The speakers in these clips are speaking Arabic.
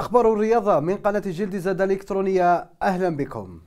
أخبار الرياضة من قناة جلد زاد الإلكترونية أهلا بكم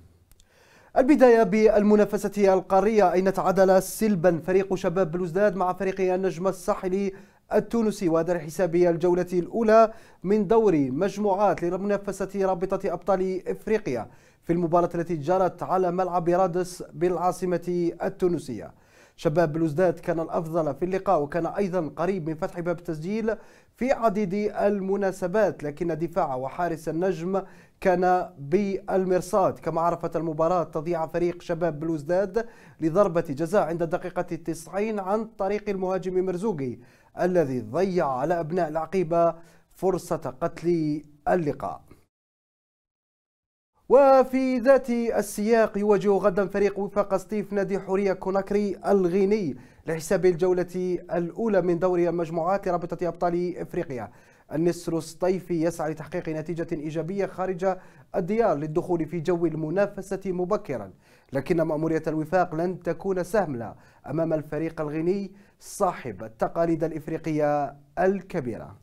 البداية بالمنافسة القارية أين تعادل سلبا فريق شباب بلوزداد مع فريق النجم الساحلي التونسي وهذا الحساب الجولة الأولى من دور مجموعات لمنافسة رابطة أبطال إفريقيا في المباراة التي جرت على ملعب رادس بالعاصمة التونسية شباب بلوزداد كان الأفضل في اللقاء وكان أيضا قريب من فتح باب التسجيل في عديد المناسبات لكن دفاع وحارس النجم كان بالمرصاد كما عرفت المباراة تضيع فريق شباب بلوزداد لضربة جزاء عند الدقيقة التسعين عن طريق المهاجم مرزوقي الذي ضيع على أبناء العقيبة فرصة قتل اللقاء وفي ذات السياق يواجه غدا فريق وفاق سطيف نادي حورية كوناكري الغيني لحساب الجولة الأولى من دوري المجموعات لرابطة أبطال إفريقيا النسر الصيفي يسعى لتحقيق نتيجة إيجابية خارج الديار للدخول في جو المنافسة مبكرا لكن مأمورية الوفاق لن تكون سهلة أمام الفريق الغيني صاحب التقاليد الإفريقية الكبيرة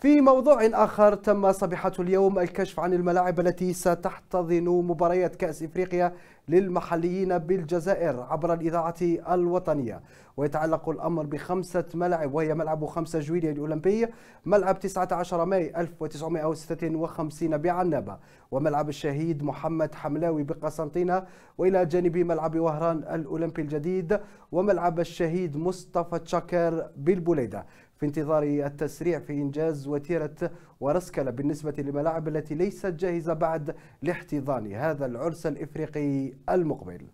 في موضوع آخر تم صبيحة اليوم الكشف عن الملاعب التي ستحتضن مباريات كأس إفريقيا للمحليين بالجزائر عبر الإذاعة الوطنية ويتعلق الأمر بخمسة ملاعب وهي ملعب 5 جويلية الأولمبي ملعب 19 ماي 1956 بعنابة وملعب الشهيد محمد حملاوي بقسنطينة وإلى جانب ملعب وهران الأولمبي الجديد وملعب الشهيد مصطفى تشاكر بالبوليدة في انتظار التسريع في إنجاز وتيرة ورسكلة بالنسبة للملاعب التي ليست جاهزة بعد لاحتضان هذا العرس الإفريقي المقبل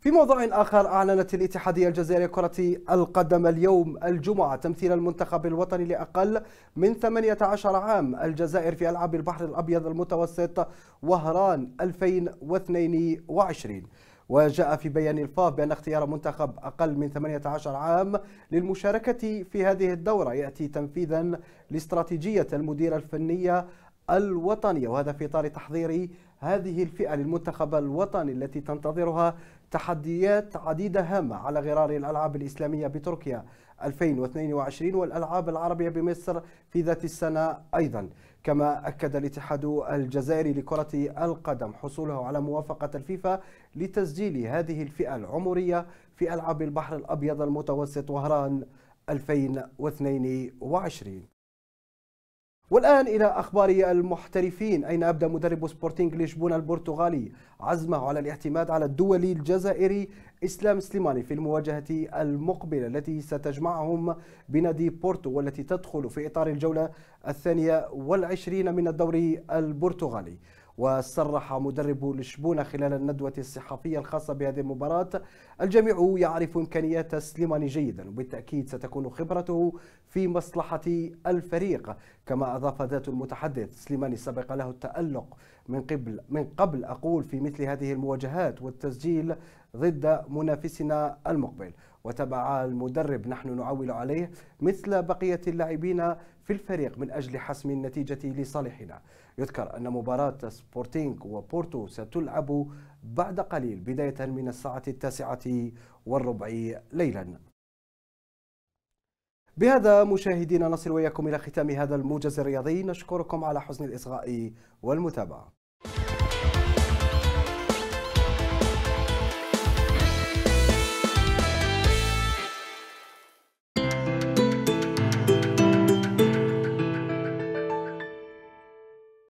في موضوع آخر أعلنت الاتحادية الجزائرية كرة القدم اليوم الجمعة تمثيل المنتخب الوطني لأقل من 18 عام الجزائر في ألعاب البحر الأبيض المتوسط وهران 2022 وجاء في بيان الفاف بأن اختيار منتخب أقل من 18 عام للمشاركة في هذه الدورة يأتي تنفيذا لاستراتيجية المدير الفنية الوطنية وهذا في إطار تحضير هذه الفئة للمنتخب الوطني التي تنتظرها تحديات عديدة هامة على غرار الألعاب الإسلامية بتركيا 2022 والألعاب العربية بمصر في ذات السنة أيضا كما أكد الاتحاد الجزائري لكرة القدم حصوله على موافقة الفيفا لتسجيل هذه الفئة العمرية في ألعاب البحر الأبيض المتوسط وهران 2022 والآن إلى أخبار المحترفين أين أبدى مدرب سبورتينغ لشبونة البرتغالي عزمه على الاعتماد على الدولي الجزائري إسلام سليماني في المواجهة المقبلة التي ستجمعهم بنادي بورتو والتي تدخل في إطار الجولة الثانية والعشرين من الدوري البرتغالي وصرح مدرب لشبونة خلال الندوة الصحفية الخاصة بهذه المباراة الجميع يعرف إمكانيات سليماني جيدا وبالتأكيد ستكون خبرته في مصلحة الفريق كما أضاف ذات المتحدث سليماني سبق له التألق من قبل من قبل أقول في مثل هذه المواجهات والتسجيل ضد منافسنا المقبل وتبع المدرب نحن نعول عليه مثل بقية اللاعبين في الفريق من أجل حسم النتيجة لصالحنا يذكر أن مباراة سبورتينغ وبورتو ستلعب بعد قليل بداية من الساعة التاسعة والربع ليلا بهذا مشاهدينا نصل وإياكم إلى ختام هذا الموجز الرياضي نشكركم على حسن الإصغاء والمتابعة